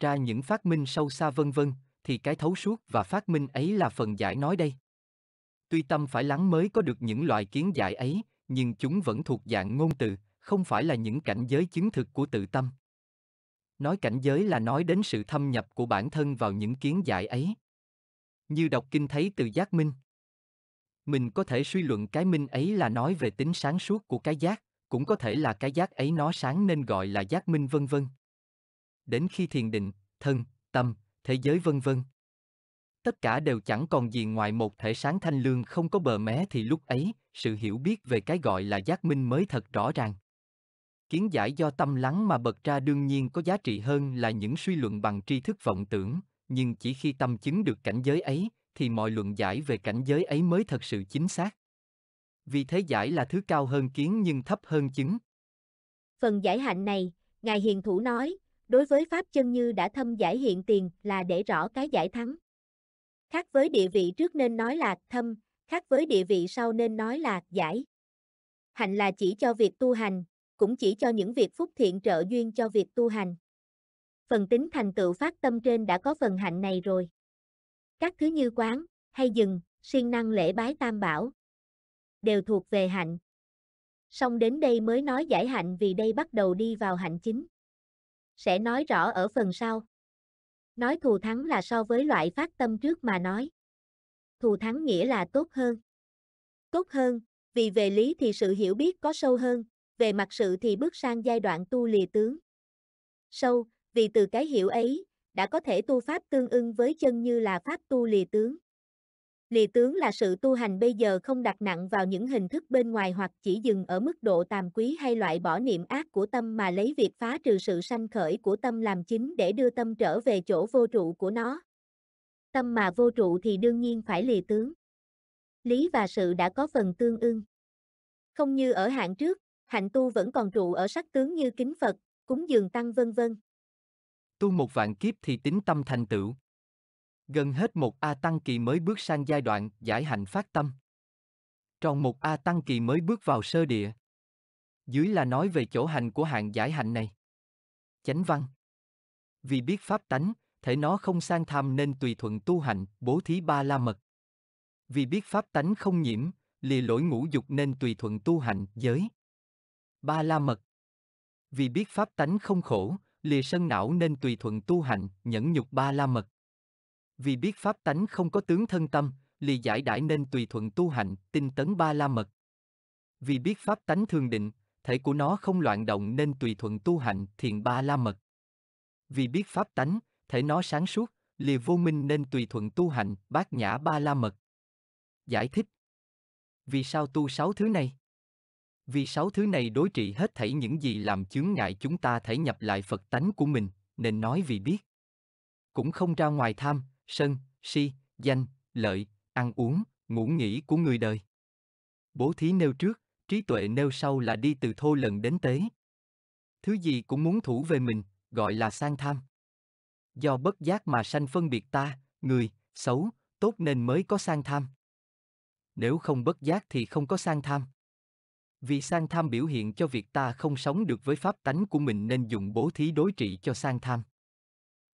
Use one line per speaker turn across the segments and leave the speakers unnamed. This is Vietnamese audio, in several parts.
ra những phát minh sâu xa vân vân, thì cái thấu suốt và phát minh ấy là phần giải nói đây. Tuy tâm phải lắng mới có được những loại kiến giải ấy, nhưng chúng vẫn thuộc dạng ngôn từ, không phải là những cảnh giới chứng thực của tự tâm. Nói cảnh giới là nói đến sự thâm nhập của bản thân vào những kiến giải ấy. Như đọc kinh thấy từ giác minh. Mình có thể suy luận cái minh ấy là nói về tính sáng suốt của cái giác, cũng có thể là cái giác ấy nó sáng nên gọi là giác minh vân vân đến khi thiền định, thân, tâm, thế giới vân vân. Tất cả đều chẳng còn gì ngoài một thể sáng thanh lương không có bờ mé thì lúc ấy, sự hiểu biết về cái gọi là giác minh mới thật rõ ràng. Kiến giải do tâm lắng mà bật ra đương nhiên có giá trị hơn là những suy luận bằng tri thức vọng tưởng, nhưng chỉ khi tâm chứng được cảnh giới ấy, thì mọi luận giải về cảnh giới ấy mới thật sự chính xác. Vì thế giải là thứ cao hơn kiến nhưng thấp hơn chứng.
Phần giải hạnh này, Ngài Hiền Thủ nói, đối với Pháp Chân Như đã thâm giải hiện tiền là để rõ cái giải thắng. Khác với địa vị trước nên nói là thâm, khác với địa vị sau nên nói là giải. Hạnh là chỉ cho việc tu hành, cũng chỉ cho những việc phúc thiện trợ duyên cho việc tu hành. Phần tính thành tựu phát tâm trên đã có phần hạnh này rồi. Các thứ như quán, hay dừng, siêng năng lễ bái tam bảo, đều thuộc về hạnh. Xong đến đây mới nói giải hạnh vì đây bắt đầu đi vào hạnh chính sẽ nói rõ ở phần sau. Nói thù thắng là so với loại phát tâm trước mà nói. Thù thắng nghĩa là tốt hơn. Tốt hơn, vì về lý thì sự hiểu biết có sâu hơn, về mặt sự thì bước sang giai đoạn tu lìa tướng. Sâu, vì từ cái hiểu ấy, đã có thể tu pháp tương ưng với chân như là pháp tu lìa tướng. Lì tướng là sự tu hành bây giờ không đặt nặng vào những hình thức bên ngoài hoặc chỉ dừng ở mức độ tàm quý hay loại bỏ niệm ác của tâm mà lấy việc phá trừ sự sanh khởi của tâm làm chính để đưa tâm trở về chỗ vô trụ của nó. Tâm mà vô trụ thì đương nhiên phải lì tướng. Lý và sự đã có phần tương ưng. Không như ở hạng trước, hạnh tu vẫn còn trụ ở sắc tướng như kính Phật, cúng dường tăng vân vân.
Tu một vạn kiếp thì tính tâm thành tựu, Gần hết một A Tăng kỳ mới bước sang giai đoạn giải hạnh phát tâm. Tròn một A Tăng kỳ mới bước vào sơ địa. Dưới là nói về chỗ hành của hạng giải hạnh này. Chánh văn. Vì biết pháp tánh, thể nó không sang tham nên tùy thuận tu hành, bố thí ba la mật. Vì biết pháp tánh không nhiễm, lìa lỗi ngũ dục nên tùy thuận tu hành, giới. Ba la mật. Vì biết pháp tánh không khổ, lìa sân não nên tùy thuận tu hành, nhẫn nhục ba la mật vì biết pháp tánh không có tướng thân tâm, lì giải đãi nên tùy thuận tu hành, tinh tấn ba la mật. Vì biết pháp tánh thường định, thể của nó không loạn động nên tùy thuận tu hành, thiền ba la mật. Vì biết pháp tánh, thể nó sáng suốt, lìa vô minh nên tùy thuận tu hành, bát nhã ba la mật. Giải thích Vì sao tu sáu thứ này? Vì sáu thứ này đối trị hết thảy những gì làm chướng ngại chúng ta thể nhập lại Phật tánh của mình, nên nói vì biết. Cũng không ra ngoài tham, sân, si, danh, lợi, ăn uống, ngủ nghỉ của người đời. Bố thí nêu trước, trí tuệ nêu sau là đi từ thô lần đến tế. Thứ gì cũng muốn thủ về mình, gọi là sang tham. Do bất giác mà sanh phân biệt ta, người, xấu, tốt nên mới có sang tham. Nếu không bất giác thì không có sang tham. Vì sang tham biểu hiện cho việc ta không sống được với pháp tánh của mình nên dùng bố thí đối trị cho sang tham.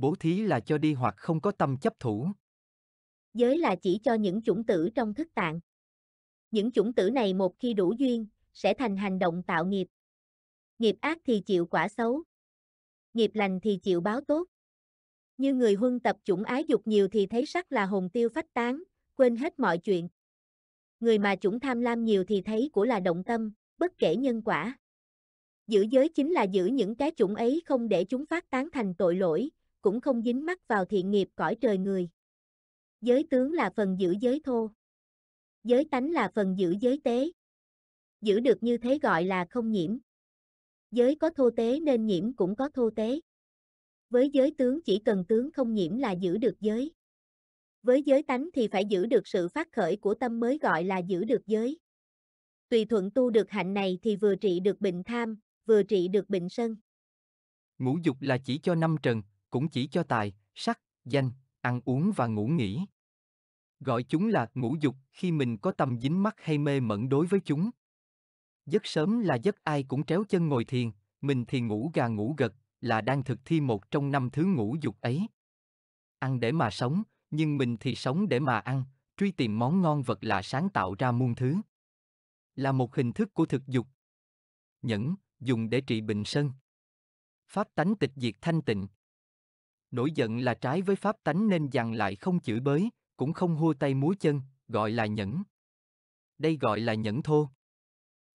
Bố thí là cho đi hoặc không có tâm chấp thủ.
Giới là chỉ cho những chủng tử trong thức tạng. Những chủng tử này một khi đủ duyên, sẽ thành hành động tạo nghiệp. Nghiệp ác thì chịu quả xấu. Nghiệp lành thì chịu báo tốt. Như người huân tập chủng ái dục nhiều thì thấy sắc là hồn tiêu phách tán, quên hết mọi chuyện. Người mà chủng tham lam nhiều thì thấy của là động tâm, bất kể nhân quả. Giữ giới chính là giữ những cái chủng ấy không để chúng phát tán thành tội lỗi, cũng không dính mắt vào thiện nghiệp cõi trời người. Giới tướng là phần giữ giới thô. Giới tánh là phần giữ giới tế. Giữ được như thế gọi là không nhiễm. Giới có thô tế nên nhiễm cũng có thô tế. Với giới tướng chỉ cần tướng không nhiễm là giữ được giới. Với giới tánh thì phải giữ được sự phát khởi của tâm mới gọi là giữ được giới. Tùy thuận tu được hạnh này thì vừa trị được bệnh tham, vừa trị được bệnh sân.
Ngũ dục là chỉ cho năm trần, cũng chỉ cho tài, sắc, danh, ăn uống và ngủ nghỉ. Gọi chúng là ngũ dục khi mình có tâm dính mắc hay mê mẩn đối với chúng. Giấc sớm là giấc ai cũng tréo chân ngồi thiền, mình thì ngủ gà ngủ gật, là đang thực thi một trong năm thứ ngũ dục ấy. Ăn để mà sống, nhưng mình thì sống để mà ăn, truy tìm món ngon vật lạ sáng tạo ra muôn thứ. Là một hình thức của thực dục. Nhẫn, dùng để trị bệnh sân. Pháp tánh tịch diệt thanh tịnh, nổi giận là trái với pháp tánh nên dằn lại không chửi bới, cũng không hua tay múa chân, gọi là nhẫn. Đây gọi là nhẫn thô.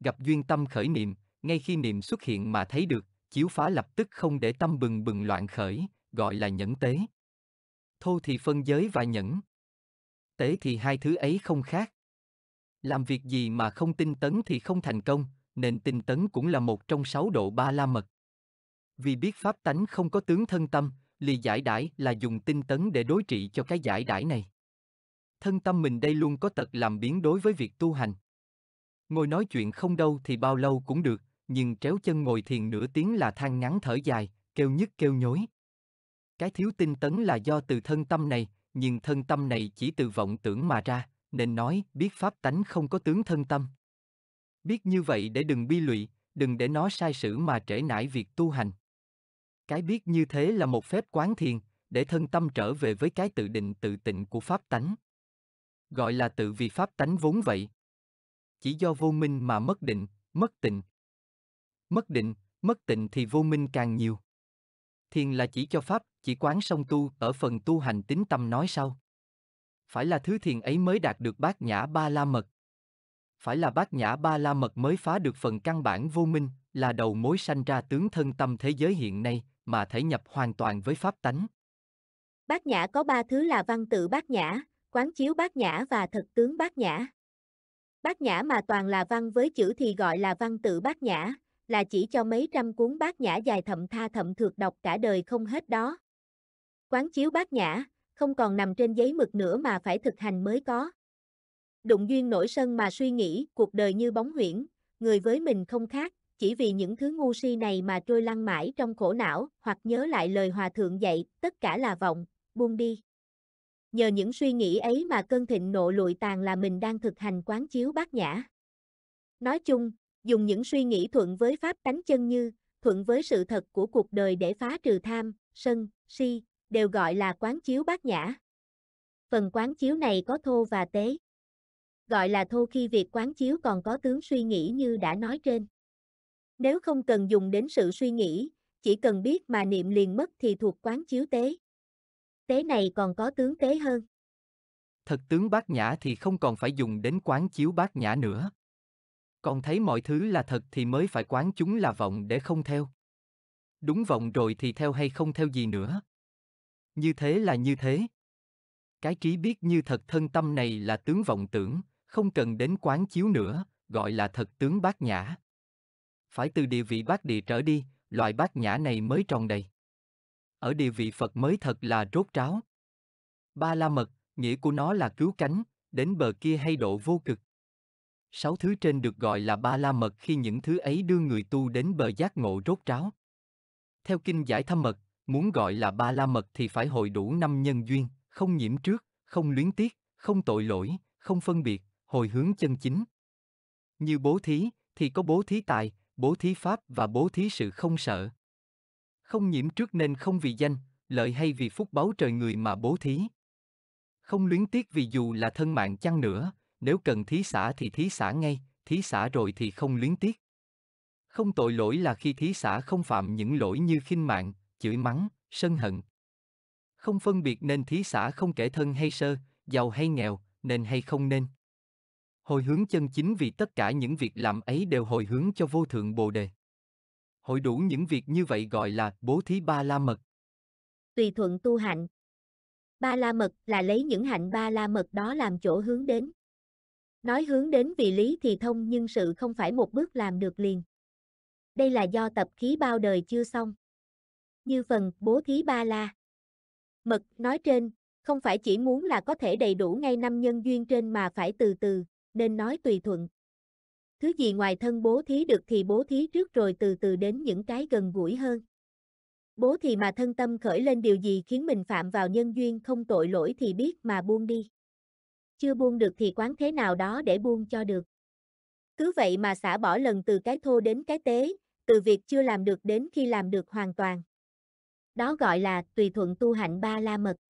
Gặp duyên tâm khởi niệm, ngay khi niệm xuất hiện mà thấy được, chiếu phá lập tức không để tâm bừng bừng loạn khởi, gọi là nhẫn tế. Thô thì phân giới và nhẫn. Tế thì hai thứ ấy không khác. Làm việc gì mà không tinh tấn thì không thành công, nên tinh tấn cũng là một trong sáu độ ba la mật. Vì biết pháp tánh không có tướng thân tâm, lì giải đãi là dùng tinh tấn để đối trị cho cái giải đãi này. Thân tâm mình đây luôn có tật làm biến đối với việc tu hành. Ngồi nói chuyện không đâu thì bao lâu cũng được, nhưng tréo chân ngồi thiền nửa tiếng là than ngắn thở dài, kêu nhức kêu nhối. Cái thiếu tinh tấn là do từ thân tâm này, nhưng thân tâm này chỉ từ vọng tưởng mà ra, nên nói biết pháp tánh không có tướng thân tâm. Biết như vậy để đừng bi lụy, đừng để nó sai sử mà trễ nải việc tu hành. Cái biết như thế là một phép quán thiền, để thân tâm trở về với cái tự định tự tịnh của pháp tánh. Gọi là tự vì pháp tánh vốn vậy. Chỉ do vô minh mà mất định, mất tịnh. Mất định, mất tịnh thì vô minh càng nhiều. Thiền là chỉ cho pháp, chỉ quán song tu ở phần tu hành tính tâm nói sau. Phải là thứ thiền ấy mới đạt được bát nhã ba la mật. Phải là bát nhã ba la mật mới phá được phần căn bản vô minh, là đầu mối sanh ra tướng thân tâm thế giới hiện nay, mà thể nhập hoàn toàn với pháp tánh.
Bát nhã có ba thứ là văn tự bát nhã, quán chiếu bát nhã và thực tướng bát nhã. Bát nhã mà toàn là văn với chữ thì gọi là văn tự bát nhã, là chỉ cho mấy trăm cuốn bát nhã dài thậm tha thậm thượt đọc cả đời không hết đó. Quán chiếu bát nhã, không còn nằm trên giấy mực nữa mà phải thực hành mới có. Đụng duyên nổi sân mà suy nghĩ, cuộc đời như bóng huyễn, người với mình không khác, chỉ vì những thứ ngu si này mà trôi lăn mãi trong khổ não, hoặc nhớ lại lời hòa thượng dạy, tất cả là vọng, buông đi. Nhờ những suy nghĩ ấy mà cơn thịnh nộ lụi tàn là mình đang thực hành quán chiếu bát nhã. Nói chung, dùng những suy nghĩ thuận với pháp tánh chân như, thuận với sự thật của cuộc đời để phá trừ tham, sân, si, đều gọi là quán chiếu bát nhã. Phần quán chiếu này có thô và tế. Gọi là thô khi việc quán chiếu còn có tướng suy nghĩ như đã nói trên. Nếu không cần dùng đến sự suy nghĩ, chỉ cần biết mà niệm liền mất thì thuộc quán chiếu tế. Tế này còn có tướng tế hơn.
Thật tướng bát nhã thì không còn phải dùng đến quán chiếu bát nhã nữa. Còn thấy mọi thứ là thật thì mới phải quán chúng là vọng để không theo. Đúng vọng rồi thì theo hay không theo gì nữa. Như thế là như thế. Cái trí biết như thật thân tâm này là tướng vọng tưởng, không cần đến quán chiếu nữa, gọi là thật tướng bát nhã phải từ địa vị bát địa trở đi, loại bát nhã này mới tròn đầy. Ở địa vị Phật mới thật là rốt ráo Ba la mật, nghĩa của nó là cứu cánh, đến bờ kia hay độ vô cực. Sáu thứ trên được gọi là ba la mật khi những thứ ấy đưa người tu đến bờ giác ngộ rốt ráo Theo kinh giải thâm mật, muốn gọi là ba la mật thì phải hội đủ năm nhân duyên, không nhiễm trước, không luyến tiếc, không tội lỗi, không phân biệt, hồi hướng chân chính. Như bố thí, thì có bố thí tài, bố thí pháp và bố thí sự không sợ. Không nhiễm trước nên không vì danh, lợi hay vì phúc báu trời người mà bố thí. Không luyến tiếc vì dù là thân mạng chăng nữa, nếu cần thí xả thì thí xả ngay, thí xả rồi thì không luyến tiếc. Không tội lỗi là khi thí xả không phạm những lỗi như khinh mạng, chửi mắng, sân hận. Không phân biệt nên thí xả không kể thân hay sơ, giàu hay nghèo, nên hay không nên. Hồi hướng chân chính vì tất cả những việc làm ấy đều hồi hướng cho vô thượng Bồ Đề. Hội đủ những việc như vậy gọi là bố thí ba la mật.
Tùy thuận tu hạnh. Ba la mật là lấy những hạnh ba la mật đó làm chỗ hướng đến. Nói hướng đến vì lý thì thông nhưng sự không phải một bước làm được liền. Đây là do tập khí bao đời chưa xong. Như phần bố thí ba la. Mật nói trên, không phải chỉ muốn là có thể đầy đủ ngay năm nhân duyên trên mà phải từ từ, nên nói tùy thuận. Thứ gì ngoài thân bố thí được thì bố thí trước rồi từ từ đến những cái gần gũi hơn. Bố thì mà thân tâm khởi lên điều gì khiến mình phạm vào nhân duyên không tội lỗi thì biết mà buông đi. Chưa buông được thì quán thế nào đó để buông cho được. Cứ vậy mà xả bỏ lần từ cái thô đến cái tế, từ việc chưa làm được đến khi làm được hoàn toàn. Đó gọi là tùy thuận tu hạnh ba la mật.